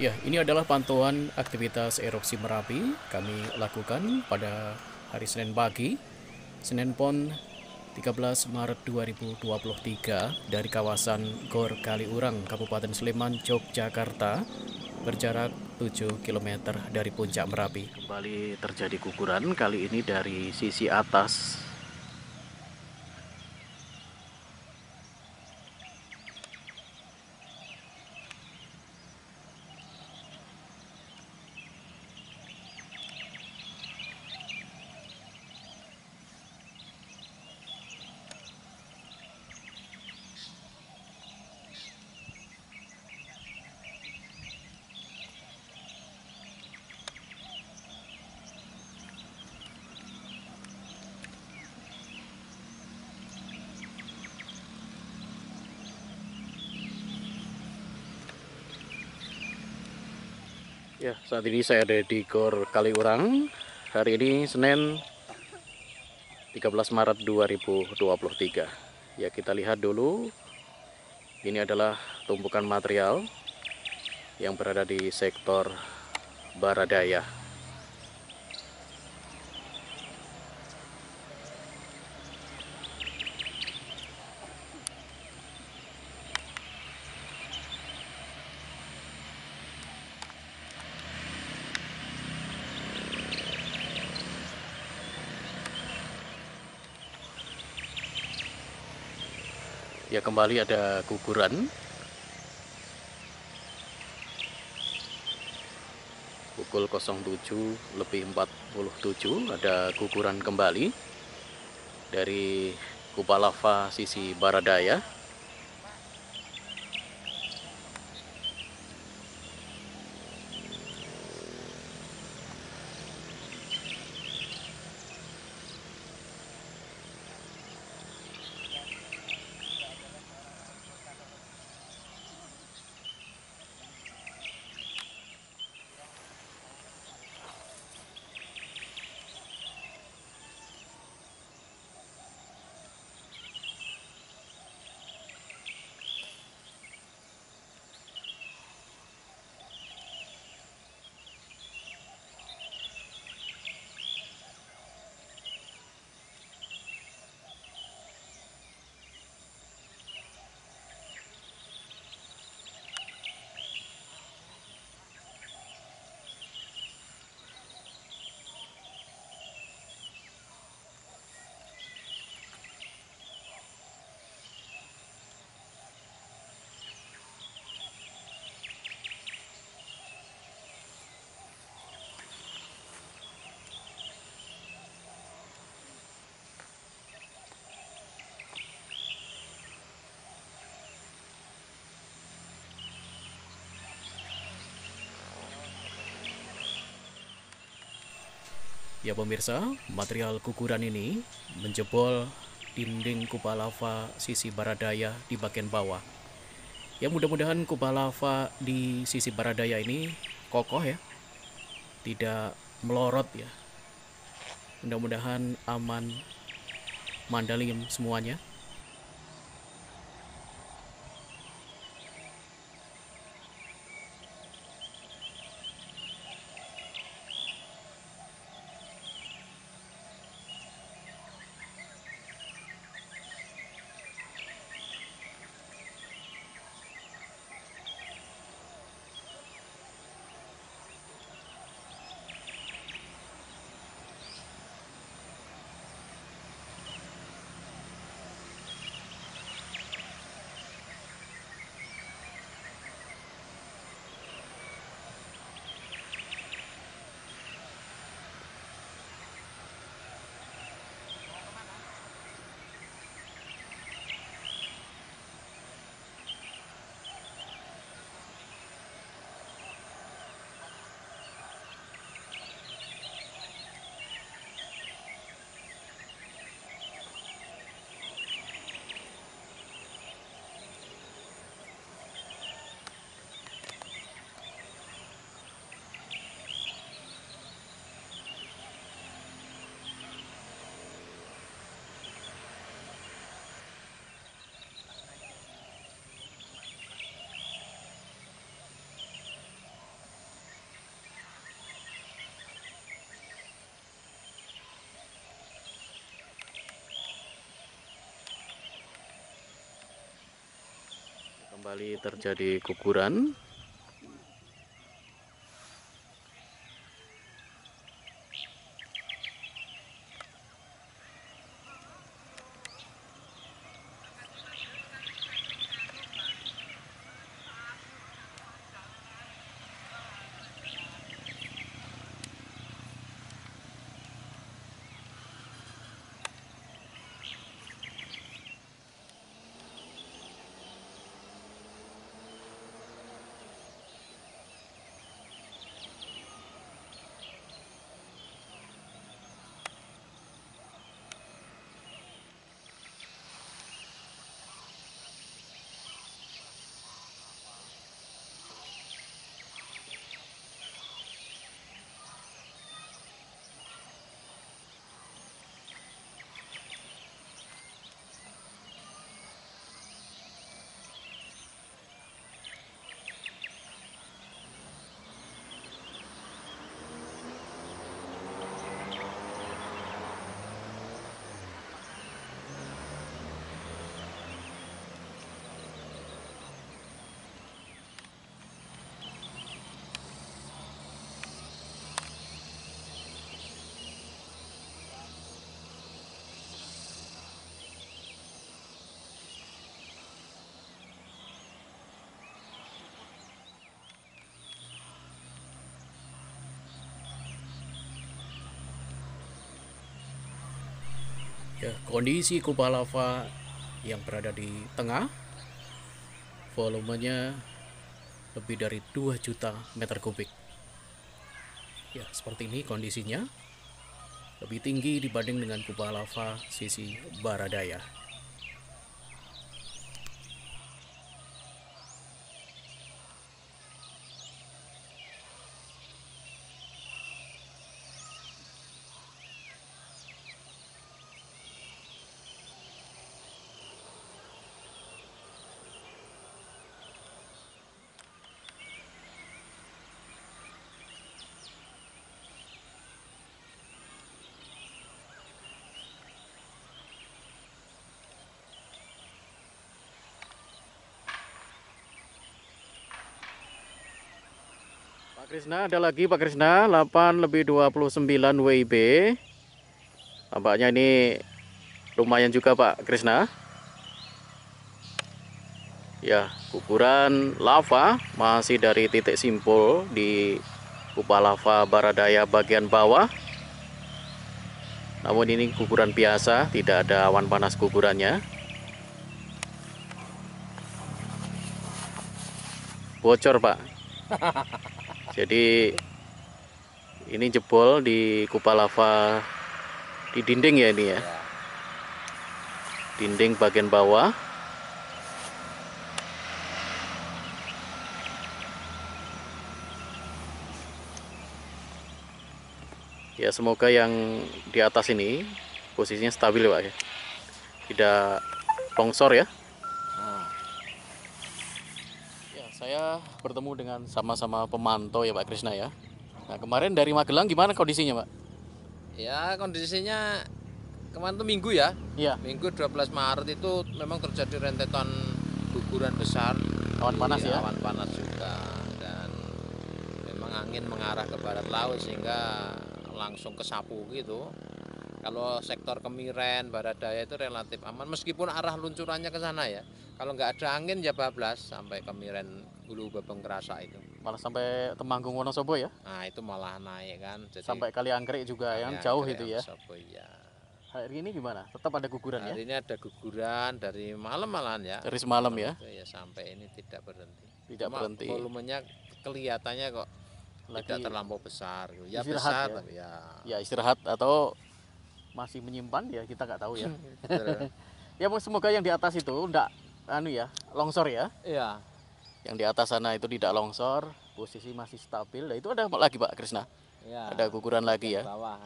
Ya, ini adalah pantauan aktivitas erupsi Merapi kami lakukan pada hari Senin pagi, Senin Pon 13 Maret 2023 dari kawasan Gor Kaliurang, Kabupaten Sleman, Yogyakarta, berjarak 7 km dari puncak Merapi. Kembali terjadi guguran, kali ini dari sisi atas Ya, saat ini saya ada di Gor Kaliurang. Hari ini Senin 13 Maret 2023. Ya, kita lihat dulu. Ini adalah tumpukan material yang berada di sektor Baradaya. ya kembali ada guguran pukul 07 lebih 47 ada guguran kembali dari kupa lava sisi barat daya Ya pemirsa, material guguran ini menjebol dinding kubah lava sisi barat daya di bagian bawah. Ya mudah-mudahan kubah lava di sisi barat daya ini kokoh ya, tidak melorot ya. Mudah-mudahan aman, mandalim semuanya. Kembali terjadi guguran ya, kondisi kubah lava yang berada di tengah volumenya lebih dari 2 juta meter kubik ya seperti ini kondisinya lebih tinggi dibanding dengan kubah lava sisi baradaya Pak Krisna ada lagi Pak Krisna 8 lebih 29 WIB tampaknya ini lumayan juga Pak Krisna ya kuburan lava masih dari titik simpul di Kupah lava baradaya bagian bawah namun ini kuburan biasa, tidak ada awan panas kuburannya. Bocor, Pak. Jadi ini jebol di kupa lava di dinding ya ini ya. ya. Dinding bagian bawah. Ya semoga yang di atas ini posisinya stabil ya Pak ya. Tidak longsor ya. saya bertemu dengan sama-sama pemantau ya Pak Krisna ya. Nah kemarin dari Magelang gimana kondisinya Pak? Ya kondisinya kemarin tuh minggu ya. Iya. Minggu 12 Maret itu memang terjadi rentetan guguran besar. Awan panas iya, ya. Awan panas juga dan memang angin mengarah ke barat laut sehingga langsung ke sapu gitu. Kalau sektor Kemiren, Baradaya itu relatif aman meskipun arah luncurannya ke sana ya. Kalau nggak ada angin ya bablas sampai kemiren bulu Babeng Kerasa itu. Malah sampai Temanggung Wonosobo ya? Nah itu malah naik kan. Jadi sampai Kali Anggrek juga kali yang jauh itu ya. Wonosobo ya. Hari ini gimana? Tetap ada guguran Hari ya? Hari ini ada guguran dari malam malam ya. Dari semalam ya? ya sampai ini tidak berhenti. Tidak Cuma berhenti. Volumenya kelihatannya kok Lagi tidak terlampau besar. Ya besar ya? ya. Ya istirahat atau masih menyimpan ya kita nggak tahu ya. ya semoga yang di atas itu enggak anu ya, longsor ya? Iya. Yang di atas sana itu tidak longsor, posisi masih stabil. Nah, itu ada lagi Pak Krisna. Iya. ada guguran lagi ya. Bawah.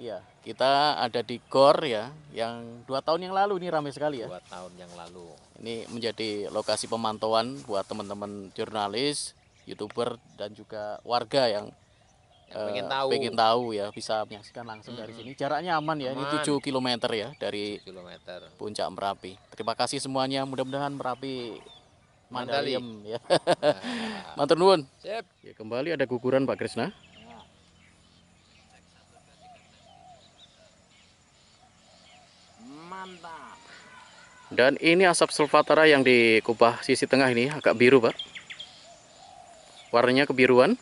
Iya, kita ada di Gor ya, yang dua tahun yang lalu ini ramai sekali ya. Dua tahun yang lalu. Ini menjadi lokasi pemantauan buat teman-teman jurnalis, youtuber dan juga warga yang pengen eh, tahu pengen tahu ya bisa menyaksikan langsung hmm. dari sini jaraknya aman ya aman. ini 7 km ya dari km. puncak Merapi terima kasih semuanya mudah-mudahan Merapi mandalium ya nah. ya, kembali ada guguran Pak Krisna mantap dan ini asap sulfatara yang di kubah sisi tengah ini agak biru Pak warnanya kebiruan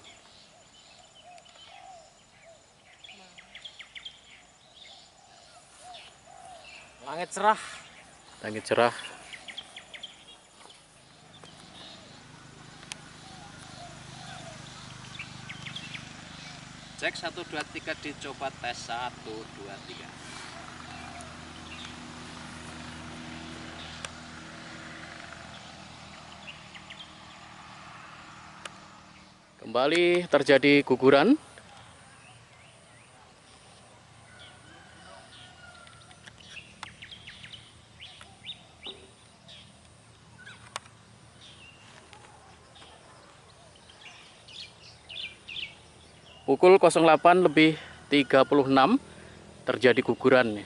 cerah. Langit cerah. Cek 1 2 3 dicoba tes 1 2 3. Kembali terjadi guguran pukul 08 lebih 36 terjadi guguran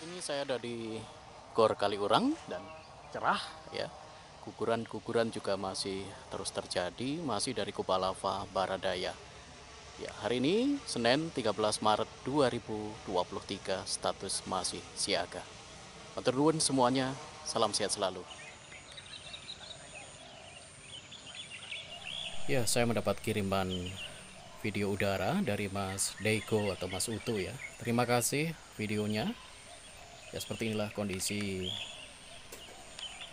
saat ini saya ada di Gor Kaliurang dan cerah ya. Guguran-guguran juga masih terus terjadi, masih dari Kuba Lava Baradaya. Ya, hari ini Senin 13 Maret 2023 status masih siaga. Matur semuanya, salam sehat selalu. Ya, saya mendapat kiriman video udara dari Mas Deiko atau Mas Utu ya. Terima kasih videonya ya seperti inilah kondisi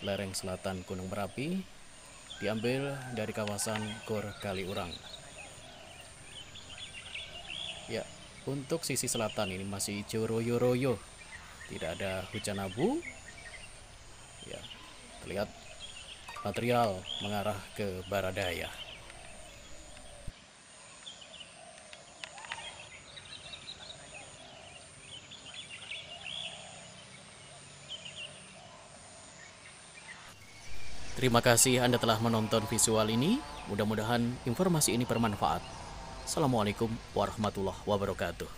lereng selatan Gunung Merapi diambil dari kawasan Gor Kaliurang ya untuk sisi selatan ini masih hijau royo-royo tidak ada hujan abu ya terlihat material mengarah ke barat daya. Terima kasih Anda telah menonton visual ini. Mudah-mudahan informasi ini bermanfaat. Assalamualaikum warahmatullahi wabarakatuh.